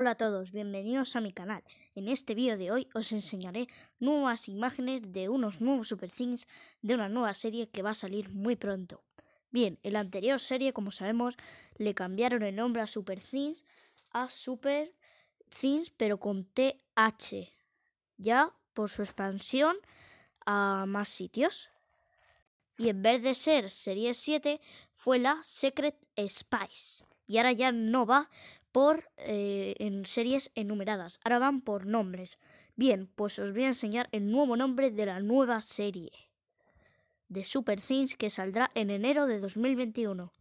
Hola a todos, bienvenidos a mi canal. En este vídeo de hoy os enseñaré nuevas imágenes de unos nuevos Super Things de una nueva serie que va a salir muy pronto. Bien, en la anterior serie, como sabemos, le cambiaron el nombre a Super Things a Super Things pero con TH, ya por su expansión a más sitios. Y en vez de ser Serie 7, fue la Secret Spice. Y ahora ya no va por eh, en series enumeradas. Ahora van por nombres. Bien, pues os voy a enseñar el nuevo nombre de la nueva serie de Super Things que saldrá en enero de 2021.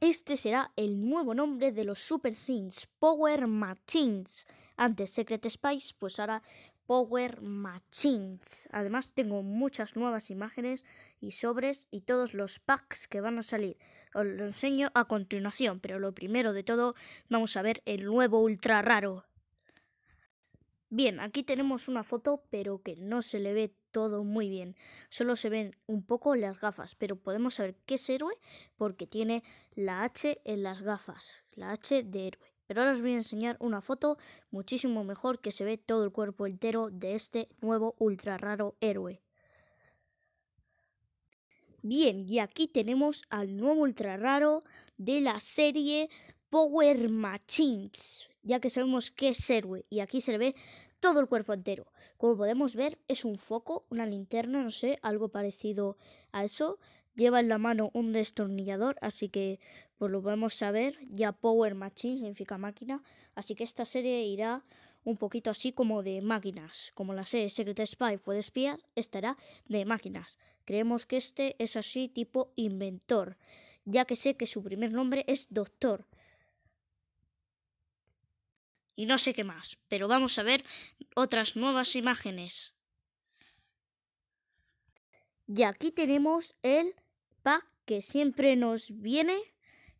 Este será el nuevo nombre de los Super Things, Power Machines. Antes Secret Spice, pues ahora Power Machines. Además tengo muchas nuevas imágenes y sobres y todos los packs que van a salir. Os lo enseño a continuación, pero lo primero de todo vamos a ver el nuevo ultra raro. Bien, aquí tenemos una foto, pero que no se le ve todo muy bien. Solo se ven un poco las gafas, pero podemos saber qué es héroe porque tiene la H en las gafas, la H de héroe. Pero ahora os voy a enseñar una foto muchísimo mejor que se ve todo el cuerpo entero de este nuevo ultra raro héroe. Bien, y aquí tenemos al nuevo ultra raro de la serie Power Machines, ya que sabemos que es héroe y aquí se le ve todo el cuerpo entero. Como podemos ver, es un foco, una linterna, no sé, algo parecido a eso lleva en la mano un destornillador, así que pues lo vamos a ver. Ya Power Machine significa máquina, así que esta serie irá un poquito así como de máquinas. Como la serie Secret Spy fue de espías, estará de máquinas. Creemos que este es así tipo inventor, ya que sé que su primer nombre es Doctor. Y no sé qué más, pero vamos a ver otras nuevas imágenes. Y aquí tenemos el pack que siempre nos viene,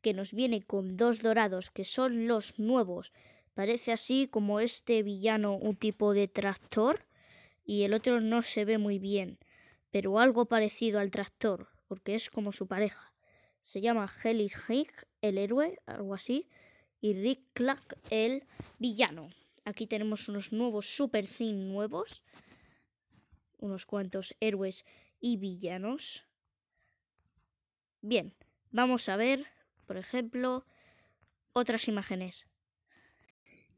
que nos viene con dos dorados, que son los nuevos. Parece así como este villano un tipo de tractor y el otro no se ve muy bien, pero algo parecido al tractor, porque es como su pareja. Se llama Helis Hick, el héroe, algo así, y Rick Clark, el villano. Aquí tenemos unos nuevos Super sin nuevos, unos cuantos héroes y villanos. Bien, vamos a ver, por ejemplo, otras imágenes.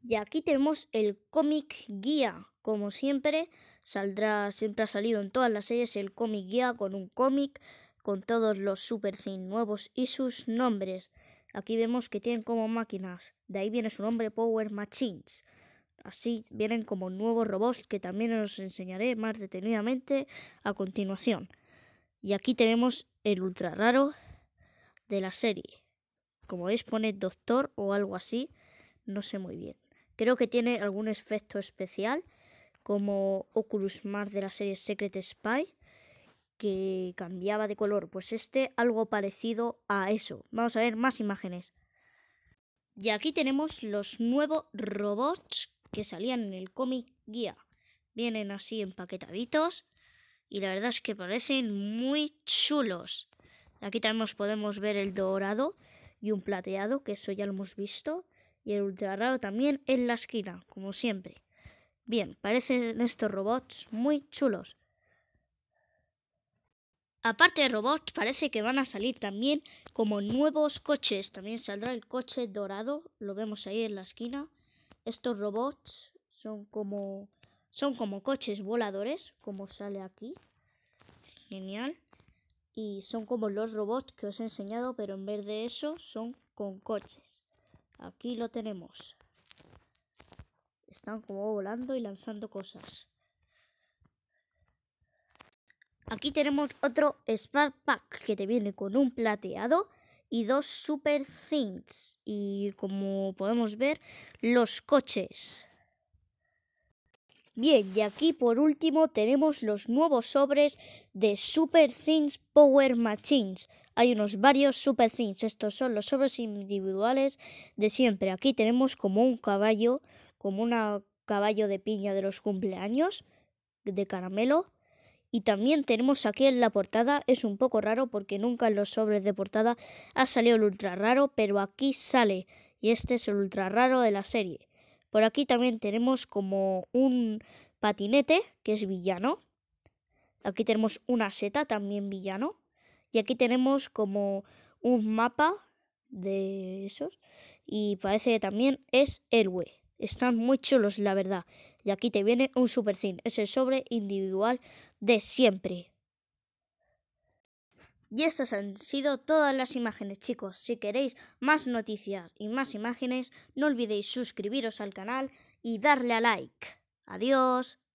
Y aquí tenemos el cómic guía. Como siempre, saldrá, siempre ha salido en todas las series el cómic guía con un cómic, con todos los Super thin nuevos y sus nombres. Aquí vemos que tienen como máquinas. De ahí viene su nombre Power Machines. Así vienen como nuevos robots que también os enseñaré más detenidamente a continuación. Y aquí tenemos el ultra raro de la serie. Como veis pone doctor o algo así, no sé muy bien. Creo que tiene algún efecto especial, como Oculus Mars de la serie Secret Spy, que cambiaba de color. Pues este algo parecido a eso. Vamos a ver más imágenes. Y aquí tenemos los nuevos robots que salían en el cómic guía. Vienen así empaquetaditos y la verdad es que parecen muy chulos. Aquí también podemos ver el dorado y un plateado, que eso ya lo hemos visto, y el ultra raro también en la esquina, como siempre. Bien, parecen estos robots muy chulos. Aparte de robots, parece que van a salir también como nuevos coches. También saldrá el coche dorado, lo vemos ahí en la esquina. Estos robots son como son como coches voladores, como sale aquí. Genial. Y son como los robots que os he enseñado, pero en vez de eso son con coches. Aquí lo tenemos. Están como volando y lanzando cosas. Aquí tenemos otro Spark Pack que te viene con un plateado y dos Super Things. Y como podemos ver, los coches. Bien, y aquí por último tenemos los nuevos sobres de Super Things Power Machines. Hay unos varios Super Things. Estos son los sobres individuales de siempre. Aquí tenemos como un caballo, como un caballo de piña de los cumpleaños, de caramelo. Y también tenemos aquí en la portada, es un poco raro porque nunca en los sobres de portada ha salido el ultra raro, pero aquí sale. Y este es el ultra raro de la serie. Por aquí también tenemos como un patinete, que es villano. Aquí tenemos una seta, también villano. Y aquí tenemos como un mapa de esos. Y parece que también es héroe. Están muy chulos, la verdad. Y aquí te viene un supercin. Es el sobre individual de siempre. Y estas han sido todas las imágenes, chicos. Si queréis más noticias y más imágenes, no olvidéis suscribiros al canal y darle a like. Adiós.